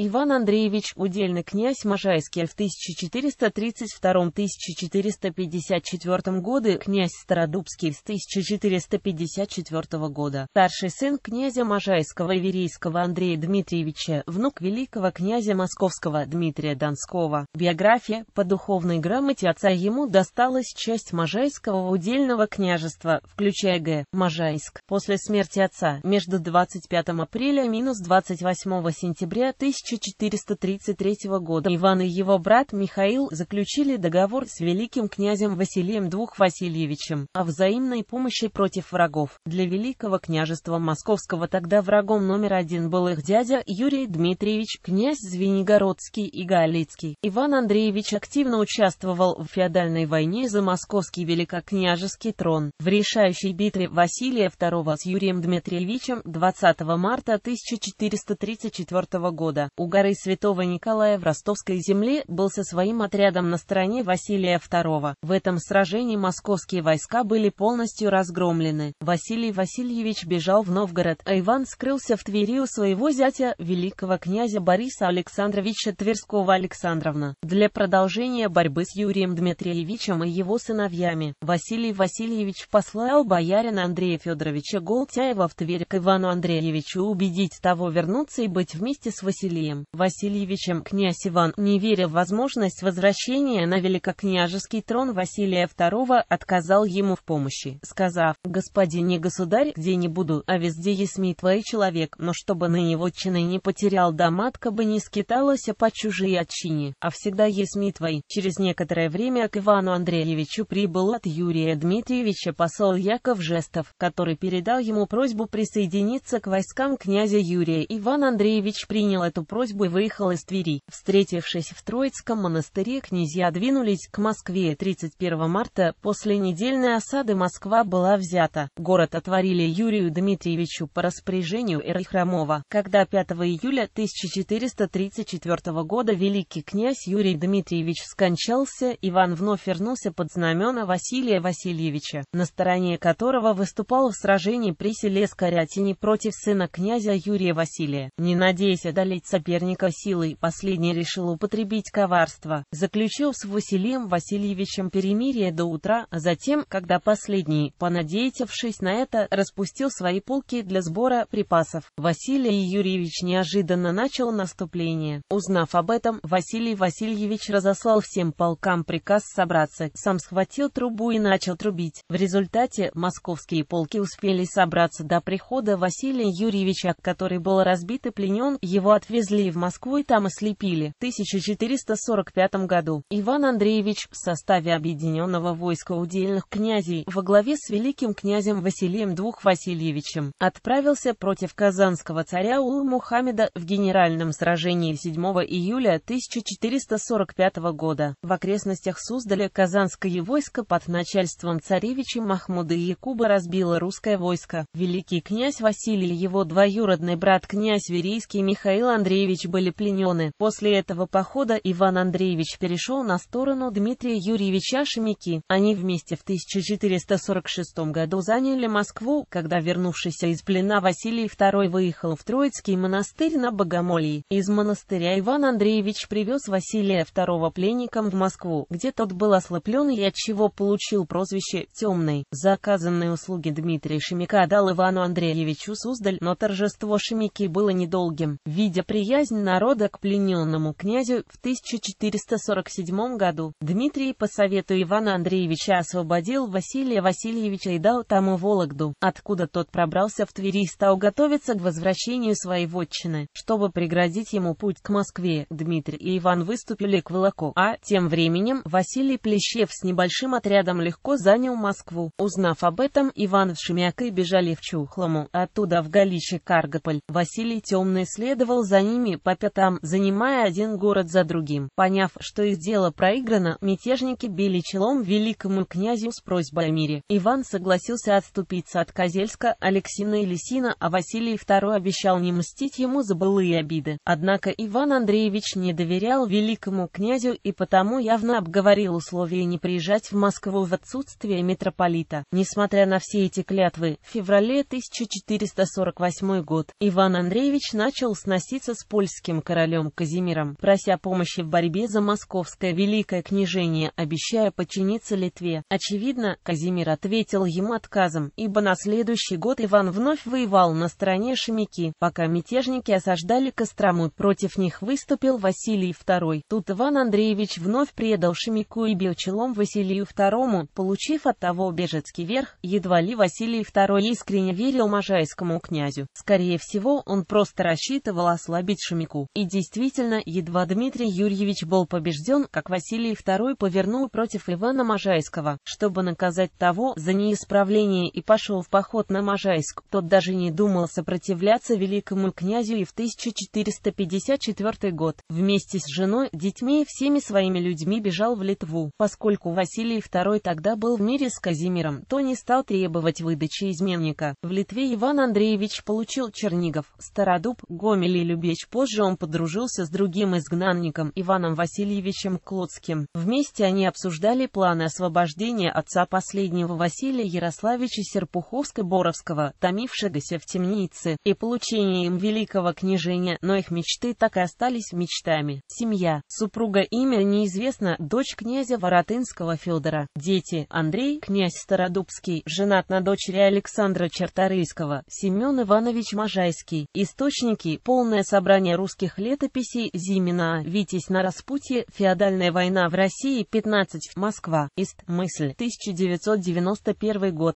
Иван Андреевич Удельный князь Можайский в 1432-1454 годы, князь Стародубский с 1454 года, старший сын князя Можайского и Андрея Дмитриевича, внук великого князя Московского Дмитрия Донского. Биография по духовной грамоте отца ему досталась часть Можайского удельного княжества, включая Г. Можайск. После смерти отца, между 25 апреля-28 сентября 1000 1433 года Иван и его брат Михаил заключили договор с великим князем Василием II Васильевичем о взаимной помощи против врагов. Для Великого княжества Московского тогда врагом номер один был их дядя Юрий Дмитриевич, князь Звенигородский и Галицкий. Иван Андреевич активно участвовал в феодальной войне за московский великокняжеский трон. В решающей битве Василия II с Юрием Дмитриевичем 20 марта 1434 года у горы Святого Николая в Ростовской земле был со своим отрядом на стороне Василия II. В этом сражении московские войска были полностью разгромлены. Василий Васильевич бежал в Новгород, а Иван скрылся в Твери у своего зятя, великого князя Бориса Александровича Тверского Александровна. Для продолжения борьбы с Юрием Дмитриевичем и его сыновьями Василий Васильевич послал боярина Андрея Федоровича Голтяева в Тверь к Ивану Андреевичу убедить того вернуться и быть вместе с Василием. Алексеем Васильевичем князь Иван, не веря в возможность возвращения на великокняжеский трон Василия II, отказал ему в помощи, сказав, «Господин не государь, где не буду, а везде есть твой человек, но чтобы на него чины не потерял, да матка бы не скиталась а по чужие отчине, а всегда есть твой». Через некоторое время к Ивану Андреевичу прибыл от Юрия Дмитриевича посол Яков Жестов, который передал ему просьбу присоединиться к войскам князя Юрия. Иван Андреевич принял эту просьбу просьбой выехал из Твери. Встретившись в Троицком монастыре, князья двинулись к Москве 31 марта. После недельной осады Москва была взята. Город отворили Юрию Дмитриевичу по распоряжению Эры Хромова. Когда 5 июля 1434 года великий князь Юрий Дмитриевич скончался, Иван вновь вернулся под знамена Василия Васильевича, на стороне которого выступал в сражении при селе Скорятине против сына князя Юрия Василия. Не надеясь одолеть соперника силой, последний решил употребить коварство, заключил с Василием Васильевичем перемирие до утра, а затем, когда последний, понадеявшись на это, распустил свои полки для сбора припасов, Василий Юрьевич неожиданно начал наступление. Узнав об этом, Василий Васильевич разослал всем полкам приказ собраться, сам схватил трубу и начал трубить. В результате московские полки успели собраться до прихода Василия Юрьевича, который был разбит и пленен, его отвезли привезли в Москву и там ослепили в 1445 году. Иван Андреевич в составе объединенного войска удельных князей во главе с великим князем Василием двух Васильевичем отправился против казанского царя Улы Мухаммеда в генеральном сражении 7 июля 1445 года. В окрестностях Суздаля казанское войско под начальством царевича Махмуда Якуба разбило русское войско. Великий князь Василий и его двоюродный брат князь Верейский Михаил Андреевич Андреевич были пленены. После этого похода Иван Андреевич перешел на сторону Дмитрия Юрьевича Шемяки. Они вместе в 1446 году заняли Москву, когда вернувшийся из плена Василий II выехал в Троицкий монастырь на Богомолье. Из монастыря Иван Андреевич привез Василия II пленником в Москву, где тот был ослеплен и отчего получил прозвище «темный». За оказанные услуги Дмитрий Шемяка дал Ивану Андреевичу Суздаль, но торжество Шемяки было недолгим. Видя приезд неприязнь народа к плененному князю в 1447 году. Дмитрий по совету Ивана Андреевича освободил Василия Васильевича и дал тому Вологду, откуда тот пробрался в Твери и стал готовиться к возвращению своей вотчины. Чтобы преградить ему путь к Москве, Дмитрий и Иван выступили к Волоку, а тем временем Василий Плещев с небольшим отрядом легко занял Москву. Узнав об этом, Иван с Шемякой бежали в Чухлому, оттуда в Галиче Каргополь. Василий Темный следовал за ним ними по пятам, занимая один город за другим. Поняв, что их дело проиграно, мятежники били челом великому князю с просьбой о мире. Иван согласился отступиться от Козельска, Алексина и Лисина, а Василий II обещал не мстить ему за былые обиды. Однако Иван Андреевич не доверял великому князю и потому явно обговорил условия не приезжать в Москву в отсутствие митрополита. Несмотря на все эти клятвы, в феврале 1448 год Иван Андреевич начал сноситься с польским королем Казимиром, прося помощи в борьбе за московское великое княжение, обещая подчиниться Литве. Очевидно, Казимир ответил ему отказом, ибо на следующий год Иван вновь воевал на стороне Шемяки. Пока мятежники осаждали Кострому, против них выступил Василий II. Тут Иван Андреевич вновь предал Шемяку и бил челом Василию II, получив от того бежецкий верх, едва ли Василий II искренне верил можайскому князю. Скорее всего, он просто рассчитывал ослабить ответить Шумику. И действительно, едва Дмитрий Юрьевич был побежден, как Василий II повернул против Ивана Можайского, чтобы наказать того за неисправление и пошел в поход на Можайск. Тот даже не думал сопротивляться великому князю и в 1454 год вместе с женой, детьми и всеми своими людьми бежал в Литву. Поскольку Василий II тогда был в мире с Казимиром, то не стал требовать выдачи изменника. В Литве Иван Андреевич получил Чернигов, Стародуб, Гомель и Любечь. Чуть позже он подружился с другим изгнанником Иваном Васильевичем Клодским. Вместе они обсуждали планы освобождения отца последнего Василия Ярославича Серпуховска-Боровского, томившегося в темнице, и получение им великого княжения, но их мечты так и остались мечтами. Семья. Супруга имя неизвестно, дочь князя Воротынского Федора. Дети. Андрей, князь Стародубский, женат на дочери Александра Черторыйского, Семен Иванович Можайский. Источники. Полное собрание издание русских летописей Зимина «Витязь на распутье. Феодальная война в России. 15. Москва. Ист. Мысль. 1991 год.